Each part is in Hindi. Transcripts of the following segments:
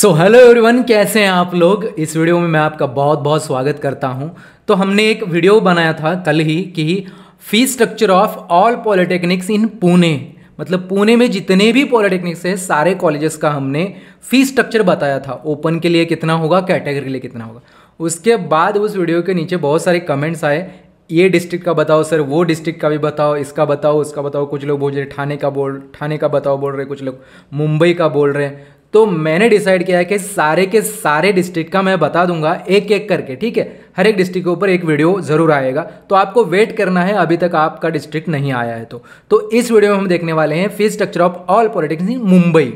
सो हेलो एवरीवन कैसे हैं आप लोग इस वीडियो में मैं आपका बहुत बहुत स्वागत करता हूं तो हमने एक वीडियो बनाया था कल ही कि fee structure of all polytechnics in Pune मतलब पुणे में जितने भी पॉलिटेक्निक्स है सारे कॉलेजेस का हमने फी स्ट्रक्चर बताया था ओपन के लिए कितना होगा कैटेगरी के लिए कितना होगा उसके बाद उस वीडियो के नीचे बहुत सारे कमेंट्स आए ये डिस्ट्रिक्ट का बताओ सर वो डिस्ट्रिक्ट का भी बताओ इसका बताओ उसका बताओ कुछ लोग बोल रहे ठाणे का बोल ठाणे का बताओ बोल रहे कुछ लोग मुंबई का बोल रहे हैं तो मैंने डिसाइड किया है कि सारे के सारे डिस्ट्रिक्ट का मैं बता दूंगा एक एक करके ठीक है हर एक डिस्ट्रिक्ट के ऊपर एक वीडियो ज़रूर आएगा तो आपको वेट करना है अभी तक आपका डिस्ट्रिक्ट नहीं आया है तो तो इस वीडियो में हम देखने वाले हैं fees structure of all politics in Mumbai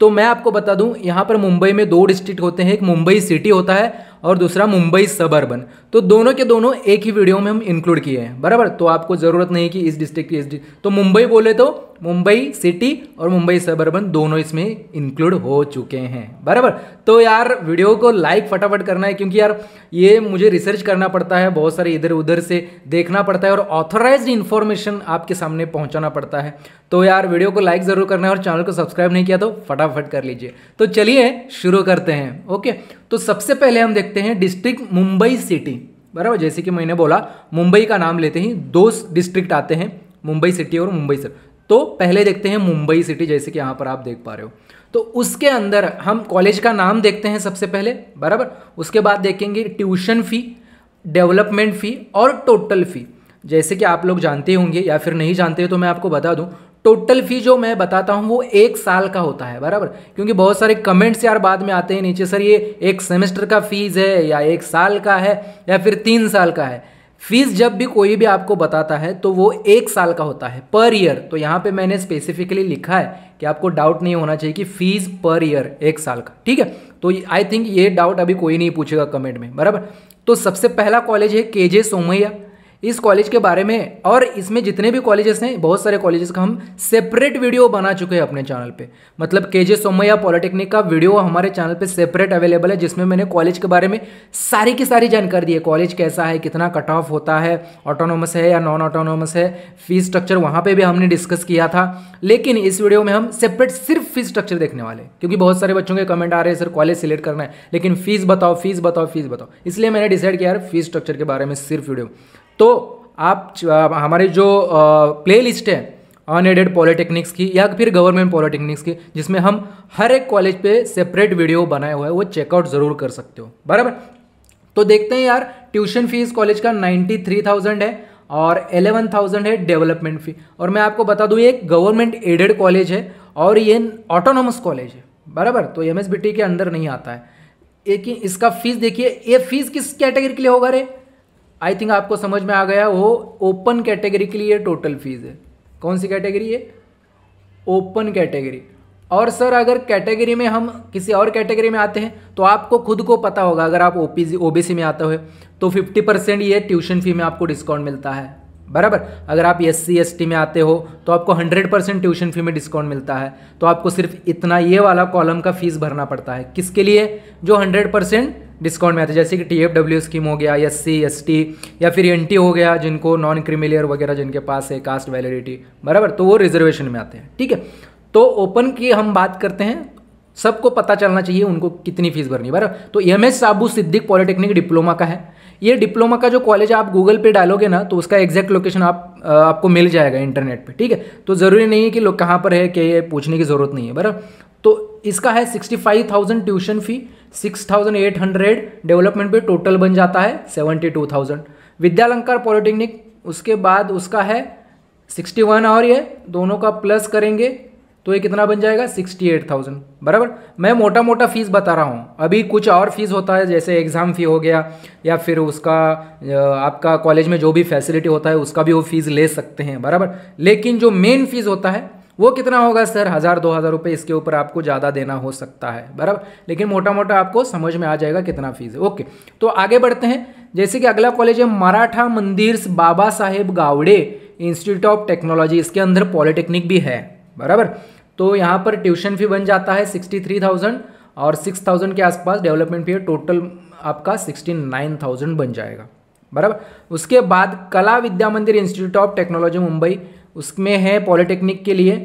तो मैं आपको बता दूं यहाँ पर मुंबई में दो डिस्ट्रिक्ट होते हैं एक मुंबई सिटी होता है और दूसरा मुंबई अर्बन तो दोनों के दोनों एक ही वीडियो में हम इंक्लूड किए हैं बराबर तो आपको ज़रूरत नहीं कि इस डिस्ट्रिक्ट की इस डिस्ट्रिक्ट तो मुंबई बोले तो मुंबई सिटी और मुंबई अर्बन दोनों इसमें इंक्लूड हो चुके हैं बराबर तो यार वीडियो को लाइक फटाफट करना है क्योंकि यार ये मुझे रिसर्च करना पड़ता है बहुत सारे इधर उधर से देखना पड़ता है और ऑथोराइज इन्फॉर्मेशन आपके सामने पहुंचाना पड़ता है तो यार वीडियो को लाइक ज़रूर करना है और चैनल को सब्सक्राइब नहीं किया तो फटाफट कर लीजिए तो चलिए शुरू करते हैं ओके तो सबसे पहले हम देखते हैं डिस्ट्रिक्ट मुंबई सिटी बराबर जैसे कि मैंने बोला मुंबई का नाम लेते ही दो डिस्ट्रिक्ट आते हैं मुंबई सिटी और मुंबई सर तो पहले देखते हैं मुंबई सिटी जैसे कि यहाँ पर आप देख पा रहे हो तो उसके अंदर हम कॉलेज का नाम देखते हैं सबसे पहले बराबर उसके बाद देखेंगे ट्यूशन फ़ी डेवलपमेंट फ़ी और टोटल फ़ी जैसे कि आप लोग जानते होंगे या फिर नहीं जानते हो तो मैं आपको बता दूं टोटल फी जो मैं बताता हूँ वो एक साल का होता है बराबर क्योंकि बहुत सारे कमेंट्स यार बाद में आते हैं नीचे सर ये एक सेमेस्टर का फीस है या एक साल का है या फिर तीन साल का है फीस जब भी कोई भी आपको बताता है तो वो एक साल का होता है पर ईयर तो यहाँ पे मैंने स्पेसिफिकली लिखा है कि आपको डाउट नहीं होना चाहिए कि फीस पर ईयर एक साल का ठीक है तो आई थिंक ये डाउट अभी कोई नहीं पूछेगा कमेंट में बराबर तो सबसे पहला कॉलेज है के जे सोमैया इस कॉलेज के बारे में और इसमें जितने भी कॉलेजेस हैं बहुत सारे कॉलेजेस का हम सेपरेट वीडियो बना चुके हैं अपने चैनल पे मतलब के जे सोमैया पॉलिटेक्निक का वीडियो हमारे चैनल पे सेपरेट अवेलेबल है जिसमें मैंने कॉलेज के बारे में सारी की सारी जानकारी दी है कॉलेज कैसा है कितना कट ऑफ होता है ऑटोनोमस है या नॉन ऑटोनोमस है फीस स्ट्रक्चर वहाँ पर भी हमने डिस्कस किया था लेकिन इस वीडियो में हम सेपरेट सिर्फ फीस स्ट्रक्चर देखने वाले क्योंकि बहुत सारे बच्चों के कमेंट आ रहे हैं सर कॉलेज सिलेक्ट करना है लेकिन फीस बताओ फीस बताओ फीस बताओ इसलिए मैंने डिसाइड किया फीस स्ट्रक्चर के बारे में सिर्फ वीडियो तो आप हमारे जो प्ले लिस्ट है अनएडेड पॉलिटेक्निक्स की या फिर गवर्नमेंट पॉलिटेक्निक्स की जिसमें हम हर एक कॉलेज पे सेपरेट वीडियो बनाए हुए हैं वो चेकआउट ज़रूर कर सकते हो बराबर तो देखते हैं यार ट्यूशन फीस कॉलेज का नाइन्टी थ्री थाउजेंड है और एलेवन थाउजेंड है डेवलपमेंट फी और मैं आपको बता दूँ ये एक गवर्नमेंट एडेड कॉलेज है और ये ऑटोनोमस कॉलेज है बराबर तो एम के अंदर नहीं आता है एक इसका फीस देखिए ये फीस किस कैटेगरी के लिए होगा रे आई थिंक आपको समझ में आ गया वो ओपन कैटेगरी के लिए टोटल फीस है कौन सी कैटेगरी है ओपन कैटेगरी और सर अगर कैटेगरी में हम किसी और कैटेगरी में आते हैं तो आपको खुद को पता होगा अगर आप ओपीसी ओबीसी में आते हुए तो 50 परसेंट ये ट्यूशन फ़ी में आपको डिस्काउंट मिलता है बराबर अगर आप एस सी में आते हो तो आपको 100 परसेंट ट्यूशन फ़ी में डिस्काउंट मिलता है तो आपको सिर्फ इतना ये वाला कॉलम का फीस भरना पड़ता है किसके लिए जो हंड्रेड परसेंट डिस्काउंट में आते हैं जैसे कि टी एफ डब्ल्यू स्कीम हो गया एस सी एस टी या फिर एन टी हो गया जिनको नॉन क्रिमिलियर वगैरह जिनके पास है कास्ट वैलिडिटी बराबर तो वो रिजर्वेशन में आते हैं ठीक है तो ओपन की हम बात करते हैं सबको पता चलना चाहिए उनको कितनी फीस भरनी बराबर तो M S Saboo Siddik polytechnic diploma का है ये डिप्लोमा का जो कॉलेज आप गूगल पे डालोगे ना तो उसका एग्जैक्ट लोकेशन आप आपको मिल जाएगा इंटरनेट पे ठीक है तो ज़रूरी नहीं है कि लोग कहाँ पर है कि ये पूछने की ज़रूरत नहीं है बराबर तो इसका है sixty five thousand tuition fee 6,800 development पे टोटल बन जाता है 72,000 विद्यालंकार पॉलिटेक्निक उसके बाद उसका है 61 और ये दोनों का प्लस करेंगे तो ये कितना बन जाएगा 68,000 बराबर मैं मोटा मोटा फीस बता रहा हूँ अभी कुछ और फीस होता है जैसे एग्ज़ाम फ़ी हो गया या फिर उसका आपका कॉलेज में जो भी फैसिलिटी होता है उसका भी वो फीस ले सकते हैं बराबर लेकिन जो मेन फीस होता है वो कितना होगा सर हज़ार दो हज़ार रुपये इसके ऊपर आपको ज़्यादा देना हो सकता है बराबर लेकिन मोटा मोटा आपको समझ में आ जाएगा कितना फीस है ओके तो आगे बढ़ते हैं जैसे कि अगला कॉलेज है Maratha Mandir Baba Saheb Gawde institute of technology इसके अंदर पॉलिटेक्निक भी है बराबर तो यहाँ पर ट्यूशन फी बन जाता है सिक्सटी थ्री थाउजेंड और सिक्स थाउजेंड के आसपास डेवलपमेंट फी टोटल आपका सिक्सटी नाइन थाउजेंड बन जाएगा बराबर उसके बाद कला विद्या मंदिर इंस्टीट्यूट ऑफ टेक्नोलॉजी मुंबई उसमें है पॉलिटेक्निक के लिए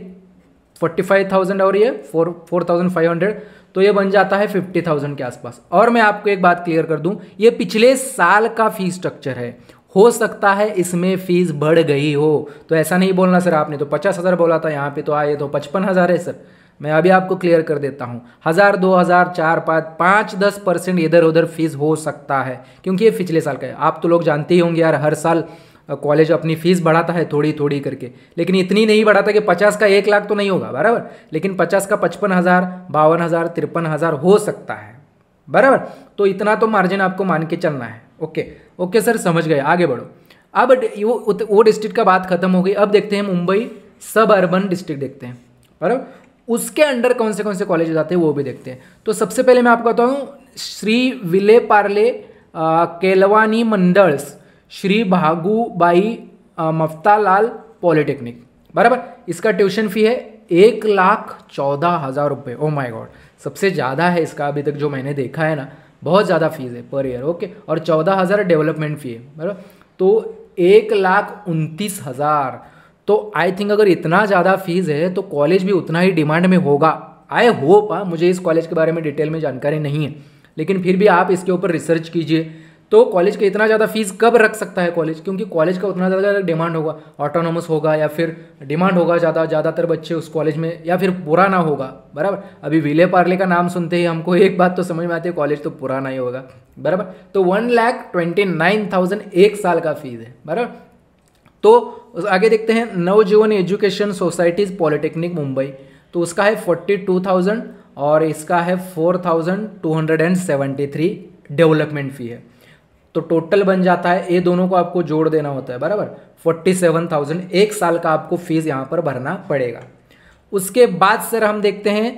फोर्टी फाइव थाउजेंड और ये four four thousand five hundred तो ये बन जाता है फिफ्टी थाउजेंड के आसपास और मैं आपको एक बात क्लियर कर दूं ये पिछले साल का फीस स्ट्रक्चर है हो सकता है इसमें फीस बढ़ गई हो तो ऐसा नहीं बोलना सर आपने तो पचास हज़ार बोला था यहाँ पे तो आए तो पचपन हज़ार है सर मैं अभी आपको क्लियर कर देता हूँ हज़ार दो हज़ार चार पाँच पाँच दस परसेंट इधर उधर फीस हो सकता है क्योंकि ये पिछले साल का है आप तो लोग जानते ही होंगे यार हर साल कॉलेज अपनी फ़ीस बढ़ाता है थोड़ी थोड़ी करके लेकिन इतनी नहीं बढ़ाता कि पचास का एक लाख तो नहीं होगा बराबर लेकिन पचास का पचपन हज़ार बावन हज़ार तिरपन हज़ार हो सकता है बराबर तो इतना तो मार्जिन आपको मान के चलना है ओके ओके सर समझ गए आगे बढ़ो अब वो वो डिस्ट्रिक्ट का बात खत्म हो गई अब देखते हैं मुंबई सब अर्बन डिस्ट्रिक्ट देखते हैं बराबर उसके अंडर कौन से कौन से कॉलेज आते हैं वो भी देखते हैं तो सबसे पहले मैं आपको बताऊँ श्री विले पार्ले केलवानी मंडल्स श्री बाई मफ्तालाल पॉलिटेक्निक बराबर इसका ट्यूशन फी है एक लाख चौदह हज़ार रुपये ओ माई गॉड सबसे ज़्यादा है इसका अभी तक जो मैंने देखा है ना बहुत ज़्यादा फीस है पर ईयर ओके और चौदह हज़ार डेवलपमेंट फ़ी है बराबर तो एक लाख उनतीस हज़ार तो आई थिंक अगर इतना ज़्यादा फीस है तो कॉलेज भी उतना ही डिमांड में होगा आई होप हाँ, मुझे इस कॉलेज के बारे में डिटेल में जानकारी नहीं है लेकिन फिर भी आप इसके ऊपर रिसर्च कीजिए तो कॉलेज का इतना ज़्यादा फीस कब रख सकता है कॉलेज क्योंकि कॉलेज का उतना ज़्यादा डिमांड होगा ऑटोनोमस होगा या फिर डिमांड होगा ज़्यादा ज़्यादातर बच्चे उस कॉलेज में या फिर पुराना होगा बराबर अभी विले पार्ले का नाम सुनते ही हमको एक बात तो समझ में आती है कॉलेज तो पुराना ही होगा बराबर तो one lakh twenty nine thousand एक साल का फीस है बराबर तो आगे देखते हैं Navjivan education societies polytechnic Mumbai तो उसका है फोर्टी टू थाउजेंड और इसका है four thousand two hundred and seventy three development fee है तो टोटल बन जाता है ये दोनों को आपको जोड़ देना होता है बराबर फोर्टी सेवन थाउजेंड एक साल का आपको फीस यहाँ पर भरना पड़ेगा उसके बाद सर हम देखते हैं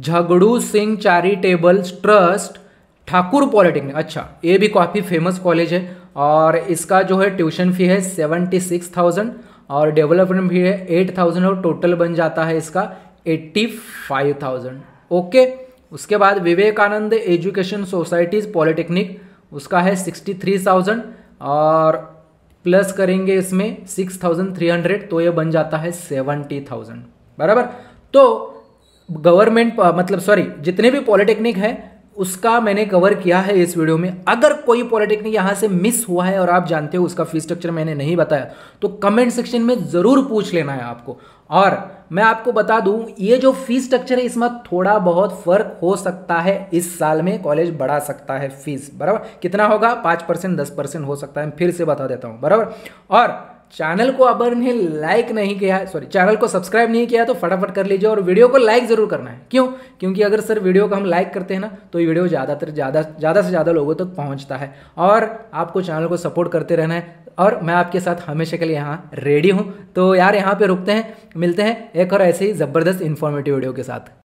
Jhagdu Singh charitable trust Thakur polytechnic अच्छा ये भी काफ़ी फेमस कॉलेज है और इसका जो है ट्यूशन फी है सेवेंटी सिक्स थाउजेंड और डेवलपमेंट फी है एट थाउजेंड और टोटल बन जाता है इसका एट्टी फाइव थाउजेंड ओके उसके बाद विवेकानंद एजुकेशन सोसाइटीज़ पॉलिटेक्निक उसका है सिक्सटी थ्री थाउजेंड और प्लस करेंगे इसमें सिक्स थाउजेंड थ्री हंड्रेड तो ये बन जाता है सेवेंटी थाउजेंड बराबर तो गवर्नमेंट मतलब सॉरी जितने भी पॉलिटेक्निक है उसका मैंने कवर किया है इस वीडियो में अगर कोई पॉलिटेक्निक यहाँ से मिस हुआ है और आप जानते हो उसका फी स्ट्रक्चर मैंने नहीं बताया तो कमेंट सेक्शन में ज़रूर पूछ लेना है आपको और मैं आपको बता दूं ये जो फीस स्ट्रक्चर है इसमें थोड़ा बहुत फर्क हो सकता है इस साल में कॉलेज बढ़ा सकता है फीस बराबर कितना होगा पांच परसेंट दस परसेंट हो सकता है फिर से बता देता हूं बराबर और चैनल को अगर ने लाइक नहीं किया है सॉरी चैनल को सब्सक्राइब नहीं किया तो फटाफट कर लीजिए और वीडियो को लाइक ज़रूर करना है क्यों क्योंकि अगर सर वीडियो को हम लाइक करते हैं ना तो ये वीडियो ज़्यादातर ज़्यादा ज़्यादा से ज़्यादा लोगों तक तो पहुँचता है और आपको चैनल को सपोर्ट करते रहना है और मैं आपके साथ हमेशा के लिए यहाँ रेडी हूँ तो यार यहाँ पर रुकते हैं मिलते हैं एक और ऐसे ही ज़बरदस्त इन्फॉर्मेटिव वीडियो के साथ